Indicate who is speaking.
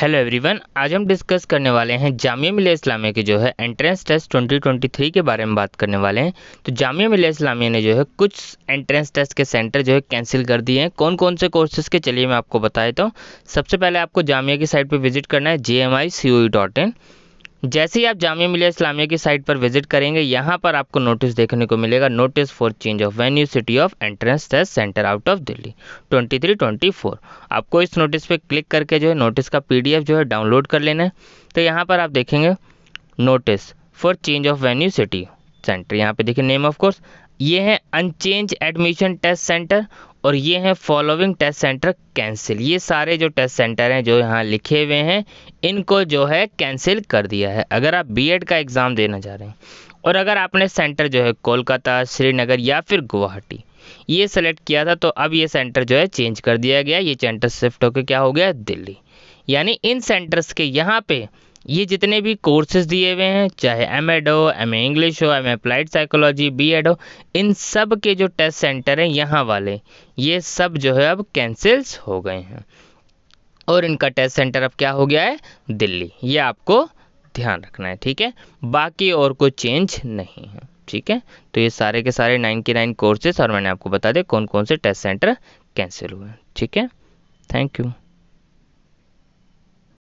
Speaker 1: hello everyone आज हम discuss करने वाले हैं जामिया मिलिया इस्लामिया के जो है एंट्रेंस टेस्ट 2023 के बारे में बात करने वाले हैं तो जामिया मिलिया इस्लामिया ने जो है कुछ एंट्रेंस टेस्ट के सेंटर जो है कैंसिल कर दिए हैं कौन कौन से कोर्सेज के चलिए मैं आपको बता देता हूँ सबसे पहले आपको जामिया की साइट पर विजिट करना है जे M I C O dot in जैसे ही आप जामिया मिलिया इस्लामिया की साइट पर विजिट करेंगे यहाँ पर आपको नोटिस देखने को मिलेगा notice for change of venue city of entrance test centre out of Delhi 2324 आपको इस नोटिस पे क्लिक करके जो है नोटिस का पीडीएफ जो है डाउनलोड कर लेना है तो यहाँ पर आप देखेंगे notice for change of venue city centre यहाँ पे देखिए नेम ऑफ कोर्स ये है अनचेंज एडमिशन टेस्ट सेंटर और ये हैं फॉलोइंग टेस्ट सेंटर कैंसिल ये सारे जो टेस्ट सेंटर हैं जो यहाँ लिखे हुए हैं इनको जो है कैंसिल कर दिया है अगर आप बीएड का एग्ज़ाम देना चाह रहे हैं और अगर आपने सेंटर जो है कोलकाता श्रीनगर या फिर गुवाहाटी ये सेलेक्ट किया था तो अब ये सेंटर जो है चेंज कर दिया गया ये सेंटर शिफ्ट होकर क्या हो गया दिल्ली यानी इन सेंटर्स के यहाँ पे ये जितने भी कोर्सेज दिए हुए हैं चाहे एम एड हो एम ए इंग्लिश हो M A applied psychology B Ed हो इन सब के जो टेस्ट सेंटर हैं यहाँ वाले ये सब जो है अब कैंसिल्स हो गए हैं और इनका टेस्ट सेंटर अब क्या हो गया है दिल्ली ये आपको ध्यान रखना है ठीक है बाकी और कोई चेंज नहीं है ठीक है तो ये सारे के सारे नाइन के नाइन कोर्सेज और मैंने आपको बता दें कौन कौन से टेस्ट सेंटर कैंसिल हुए ठीक है थैंक यू